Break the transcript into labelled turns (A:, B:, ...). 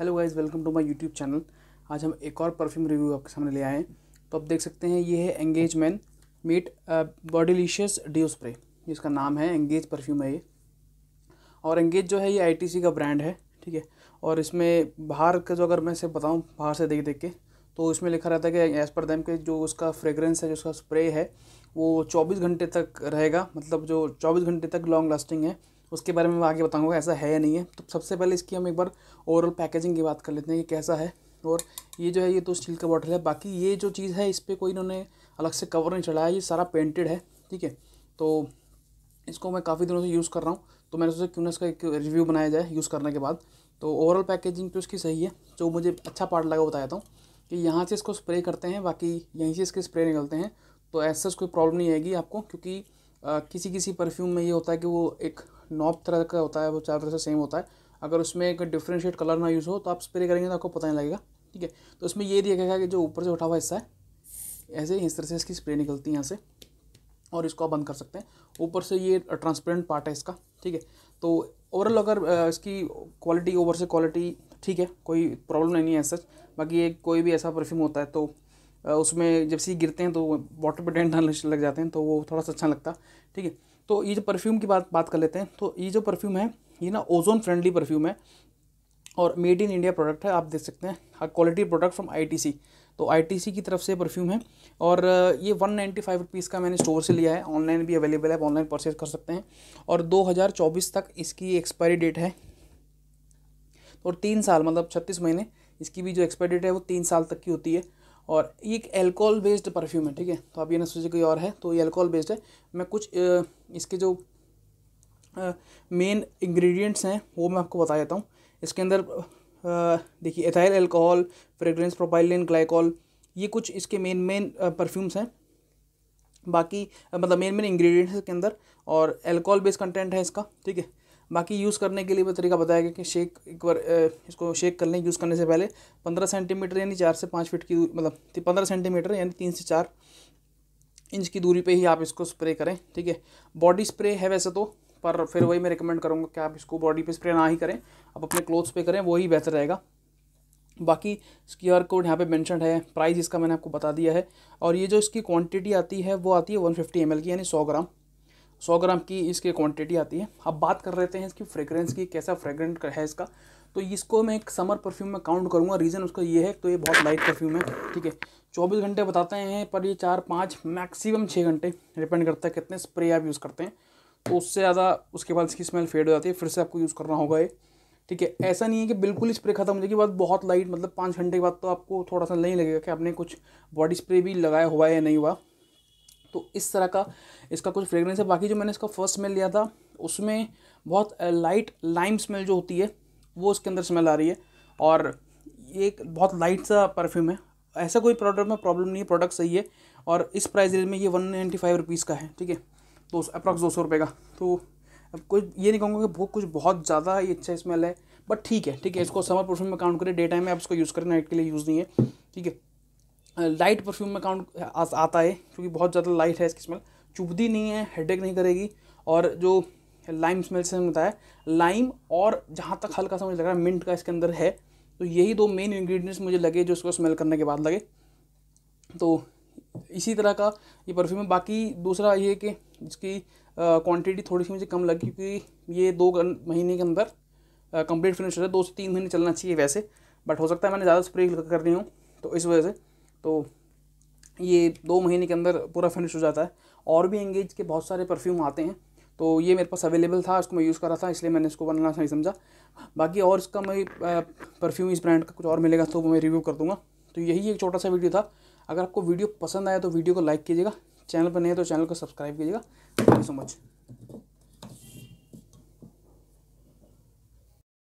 A: hello guys welcome to my YouTube channel आज हम एक और परफ्यूम रिव्यू आपके सामने ले आए हैं तो आप देख सकते हैं ये है engage man meet bodylicious dew spray इसका नाम है एंगेज परफ्यूम है ये और एंगेज जो है ये आईटीसी का ब्रांड है ठीक है और इसमें बाहर का जो अगर मैं इसे बताऊँ बाहर से देख देख के तो इसमें लिखा रहता है कि एज़ पर दैम के जो उसका फ्रेगरेंस है जो उसका स्प्रे है वो चौबीस घंटे तक रहेगा मतलब जो चौबीस घंटे तक लॉन्ग लास्टिंग है उसके बारे में मैं आगे बताऊँगा ऐसा है या नहीं है तो सबसे पहले इसकी हम एक बार ओवरऑल पैकेजिंग की बात कर लेते हैं कि कैसा है और ये जो है ये तो स्टील का बॉटल है बाकी ये जो चीज़ है इस पर कोई इन्होंने अलग से कवर नहीं चढ़ाया ये सारा पेंटेड है ठीक है तो इसको मैं काफ़ी दिनों से यूज़ कर रहा हूँ तो मैंने सोचा क्यों ना इसका एक रिव्यू बनाया जाए यूज़ करने के बाद तो ओवरऑल पैकेजिंग तो इसकी सही है जो मुझे अच्छा पार्ट लगा बताया था कि यहाँ से इसको स्प्रे करते हैं बाकी यहीं से इसके स्प्रे निकलते हैं तो ऐसा कोई प्रॉब्लम नहीं आएगी आपको क्योंकि आ, किसी किसी परफ्यूम में ये होता है कि वो एक नॉब तरह का होता है वो चार तरह से सेम होता है अगर उसमें एक डिफ्रेंशिएट कलर ना यूज़ हो तो आप स्प्रे करेंगे तो आपको पता नहीं लगेगा ठीक है तो उसमें ये देखेगा कि जो ऊपर से उठा हुआ हिस्सा है ऐसे ही इस तरह से इसकी स्प्रे निकलती है यहाँ से और इसको आप बंद कर सकते हैं ऊपर से ये ट्रांसपेरेंट पार्ट है इसका ठीक है तो ओवरऑल अगर इसकी क्वालिटी ओवर से क्वालिटी ठीक है कोई प्रॉब्लम नहीं है सच बाकी ये कोई भी ऐसा परफ्यूम होता है तो उसमें जब से गिरते हैं तो वाटर पर डेंट लग जाते हैं तो वो थोड़ा सा अच्छा लगता ठीक है तो ये जो परफ्यूम की बात बात कर लेते हैं तो ये जो परफ्यूम है ये ना ओजोन फ्रेंडली परफ्यूम है और मेड इन इंडिया प्रोडक्ट है आप देख सकते हैं क्वालिटी प्रोडक्ट फ्रॉम आईटीसी तो आईटीसी की तरफ से परफ्यूम है और ये वन नाइन्टी फाइव रुपीज़ का मैंने स्टोर से लिया है ऑनलाइन भी अवेलेबल है आप ऑनलाइन परचेज कर सकते हैं और 2024 तक इसकी एक्सपायरी डेट है और तीन साल मतलब छत्तीस महीने इसकी भी जो एक्सपायरी डेट है वो तीन साल तक की होती है और ये एक एल्कोहल बेस्ड परफ्यूम है ठीक है तो आप ये ना सोचिए कोई और है तो ये एल्कोहल बेस्ड है मैं कुछ इसके जो मेन इंग्रेडिएंट्स हैं वो मैं आपको बता देता हूँ इसके अंदर देखिए ethyl alcohol fragrance propylene glycol ये कुछ इसके मेन मेन परफ्यूम्स हैं बाकी मतलब मेन मेन इंग्रेडिएंट्स के अंदर और एल्कोहल बेस्ड कंटेंट है इसका ठीक है बाकी यूज़ करने के लिए भी तरीका बताया गया कि शेक एक बार इसको शेक कर लें यूज़ करने से पहले पंद्रह सेंटीमीटर यानी चार से पाँच फीट की मतलब पंद्रह सेंटीमीटर यानी तीन से चार इंच की दूरी पे ही आप इसको स्प्रे करें ठीक है बॉडी स्प्रे है वैसे तो पर फिर वही मैं रिकमेंड करूँगा कि आप इसको बॉडी पर स्प्रे ना ही करें आप अपने क्लोथ्स पर करें वही बेहतर रहेगा बाकी इसकी आर कोड यहाँ पे मैंशन है प्राइस इसका मैंने आपको बता दिया है और ये जो इसकी क्वांटिटी आती है वो आती है 150 ml की यानी 100 ग्राम सौ ग्राम की इसकी क्वांटिटी आती है अब बात कर लेते हैं इसकी फ्रेगरेंस की कैसा फ्रेगरेंट है इसका तो इसको मैं एक समर परफ्यूम में काउंट करूँगा रीज़न उसका ये है तो ये बहुत लाइट परफ्यूम है ठीक है चौबीस घंटे बताते हैं पर ये चार पाँच मैक्सिमम छः घंटे डिपेंड करता है कितने स्प्रे आप यूज़ करते हैं तो उससे ज़्यादा उसके बाद इसकी स्मेल फेड हो जाती है फिर से आपको यूज़ करना होगा ये ठीक है ऐसा नहीं है कि बिल्कुल ही स्प्रे खत्म हो जाएगी बाद बहुत लाइट मतलब पाँच घंटे के बाद तो आपको थोड़ा सा नहीं लगेगा कि आपने कुछ बॉडी स्प्रे भी लगाया हुआ है या नहीं हुआ तो इस तरह का इसका कुछ फ्रेगरेंस है बाकी जो मैंने इसका फर्स्ट स्मेल लिया था उसमें बहुत लाइट लाइम स्मेल जो होती है वो उसके अंदर स्मेल आ रही है और ये एक बहुत लाइट सा परफ्यूम है ऐसा कोई प्रोडक्ट में प्रॉब्लम नहीं है प्रोडक्ट सही है और इस प्राइस रेंज में ये वन नाइन्टी फाइव रुपीज़ का है ठीक है दो तो अप्रॉक्स दो सौ रुपये का तो अब कोई ये नहीं कहूँगा कि बहुत कुछ बहुत ज़्यादा ही अच्छा स्मेल है बट ठीक है ठीक है इसको समर परफ्यूम में काउंट करें डे टाइम में आप इसको यूज़ करें नाइट के लिए यूज़ नहीं है ठीक है लाइट परफ्यूम में काउंट आता है क्योंकि बहुत ज़्यादा लाइट है इसकी स्मेल चुभती नहीं है हेडेक नहीं करेगी और जो लाइम स्मेल से होता है लाइम और जहाँ तक हल्का सा मुझे लग रहा है मिंट का इसके अंदर है तो यही दो मेन इंग्रेडिएंट्स मुझे लगे जो इसको स्मेल करने के बाद लगे तो इसी तरह का ये परफ्यूम है बाकी दूसरा ये कि इसकी क्वांटिटी थोड़ी सी मुझे कम लगी क्योंकि ये दो महीने के अंदर कंप्लीट फिनिश हो जाए दो से तीन महीने चलना चाहिए वैसे बट हो सकता है मैंने ज़्यादा स्प्रे कर रही हूँ तो इस वजह से तो ये दो महीने के अंदर पूरा फिनिश हो जाता है और भी एंगेज के बहुत सारे परफ्यूम आते हैं तो ये मेरे पास अवेलेबल था इसको मैं यूज़ कर रहा था इसलिए मैंने इसको बनाना नहीं समझा बाकी और इसका मैं परफ्यूम इस ब्रांड का कुछ और मिलेगा तो मैं रिव्यू कर दूँगा तो यही एक छोटा सा वीडियो था अगर आपको वीडियो पसंद आया तो वीडियो को लाइक कीजिएगा चैनल पर नहीं है तो चैनल को सब्सक्राइब कीजिएगा थैंक यू सो मच